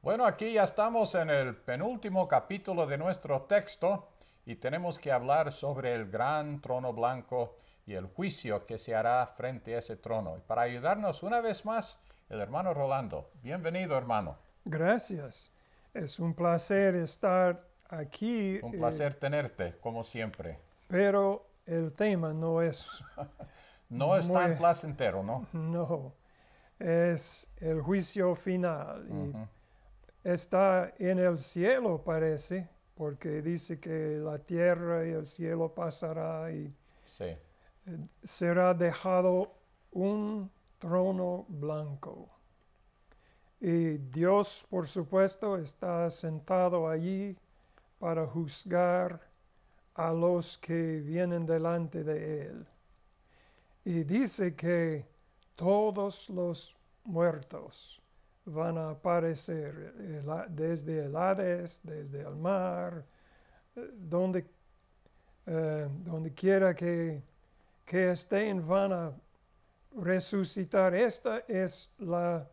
Bueno, aquí ya estamos en el penúltimo capítulo de nuestro texto y tenemos que hablar sobre el gran trono blanco y el juicio que se hará frente a ese trono. Y para ayudarnos una vez más, el hermano Rolando. Bienvenido, hermano. Gracias. Es un placer estar aquí. Un eh, placer tenerte, como siempre. Pero el tema no es... no es tan placentero, ¿no? No. Es el juicio final está en el cielo, parece, porque dice que la tierra y el cielo pasará y eh, será dejado un trono blanco. Y Dios, por supuesto, está sentado allí para juzgar a los que vienen delante de Él. Y dice que todos los muertos van a aparecer eh, desde el Hades, desde el mar, eh, donde, eh, donde quiera que, estén van a resucitar. Esta es la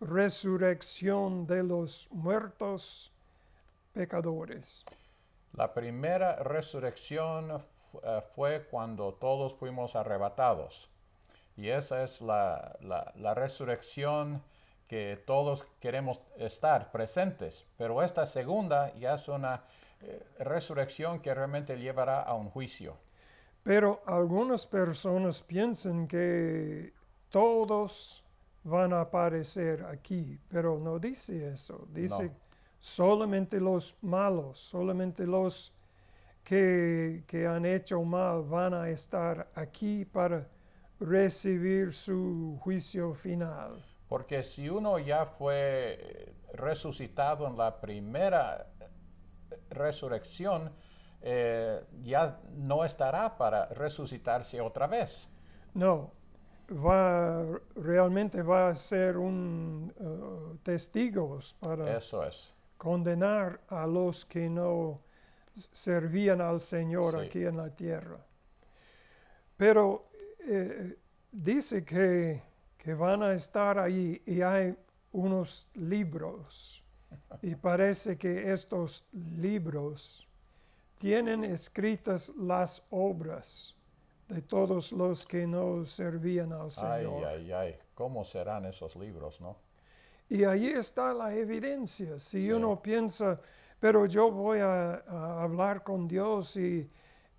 resurrección de los muertos pecadores. La primera resurrección fue cuando todos fuimos arrebatados. Y esa es la resurrección que todos queremos estar presentes, pero esta segunda ya es una eh, resurrección que realmente llevará a un juicio. Pero algunas personas piensan que todos van a aparecer aquí, pero no dice eso, dice solamente los malos, solamente los que, que han hecho mal van a estar aquí para recibir su juicio final. Porque si uno ya fue eh, resucitado en la primera eh, resurrección, eh, ya no estará para resucitarse otra vez. No, va, realmente va a ser un testigo testigos para condenar a los que no servían al Señor aquí en la tierra. Pero dice que que van a estar ahí y hay unos libros. Y parece que estos libros tienen escritas las obras de todos los que no servían al Señor. Ay, ay, ay, ¿cómo serán esos libros, no? Y ahí está la evidencia. Si uno piensa, pero yo voy a, hablar con Dios y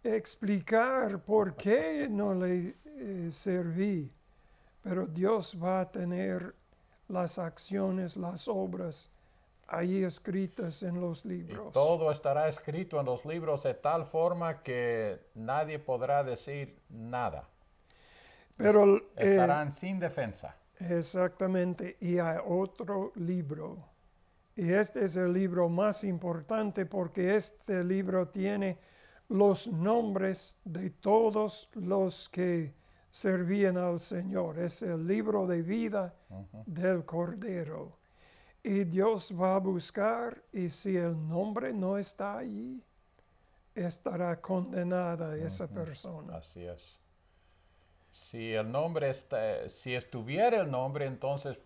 explicar por qué no le eh, serví pero Dios va a tener las acciones, las obras ahí escritas en los libros. Y todo estará escrito en los libros de tal forma que nadie podrá decir nada. Pero eh, estarán sin defensa. Exactamente, y hay otro libro. Y este es el libro más importante porque este libro tiene los nombres de todos los que servían al Señor. Es el libro de vida del Cordero. Y Dios va a buscar y si el nombre no está allí, estará condenada esa persona. Así es. Si el nombre está, si estuviera el nombre, entonces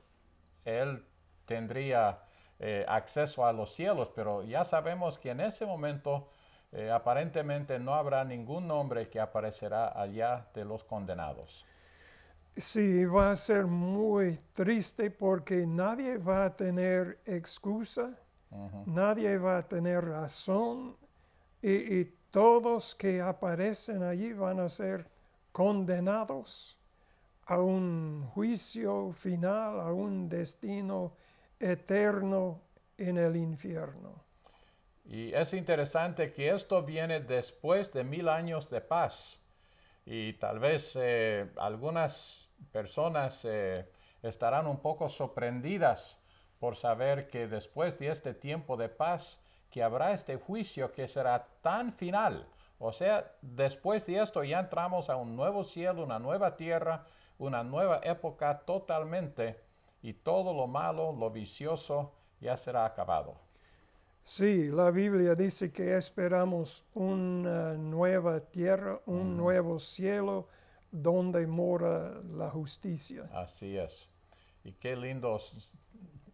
él tendría eh, acceso a los cielos, pero ya sabemos que en ese momento eh, aparentemente no habrá ningún nombre que aparecerá allá de los condenados. Sí, va a ser muy triste porque nadie va a tener excusa, nadie va a tener razón y, todos que aparecen allí van a ser condenados a un juicio final, a un destino eterno en el infierno. Y es interesante que esto viene después de mil años de paz. Y tal vez eh, algunas personas eh, estarán un poco sorprendidas por saber que después de este tiempo de paz, que habrá este juicio que será tan final. O sea, después de esto ya entramos a un nuevo cielo, una nueva tierra, una nueva época totalmente y todo lo malo, lo vicioso ya será acabado. Sí, la Biblia dice que esperamos una nueva tierra, un nuevo cielo donde mora la justicia. Así es. Y qué lindo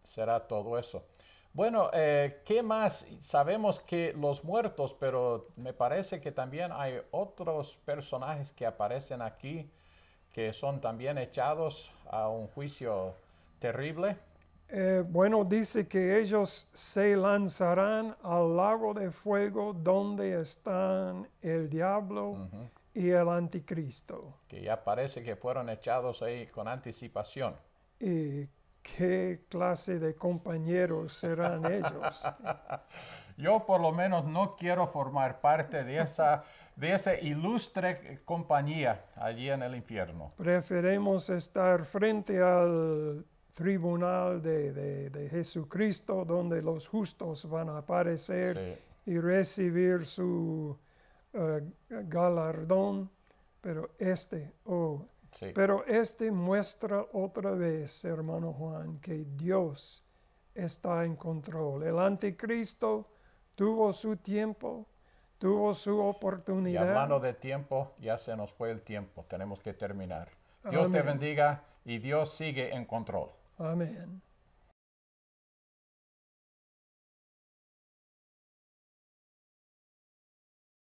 será todo eso. Bueno, eh, ¿qué más? Sabemos que los muertos, pero me parece que también hay otros personajes que aparecen aquí que son también echados a un juicio terrible. Eh, bueno, dice que ellos se lanzarán al lago de fuego donde están el diablo y el anticristo. Que ya parece que fueron echados ahí con anticipación. ¿Y qué clase de compañeros serán ellos? Yo por lo menos no quiero formar parte de esa, de esa ilustre compañía allí en el infierno. Preferemos estar frente al tribunal de, Jesucristo, donde los justos van a aparecer y recibir su eh, galardón. Pero este, oh, pero este muestra otra vez, hermano Juan, que Dios está en control. El anticristo tuvo su tiempo, tuvo su oportunidad. Y hablando de tiempo, ya se nos fue el tiempo, tenemos que terminar. Ah, Dios te bendiga y Dios sigue en control. Amen.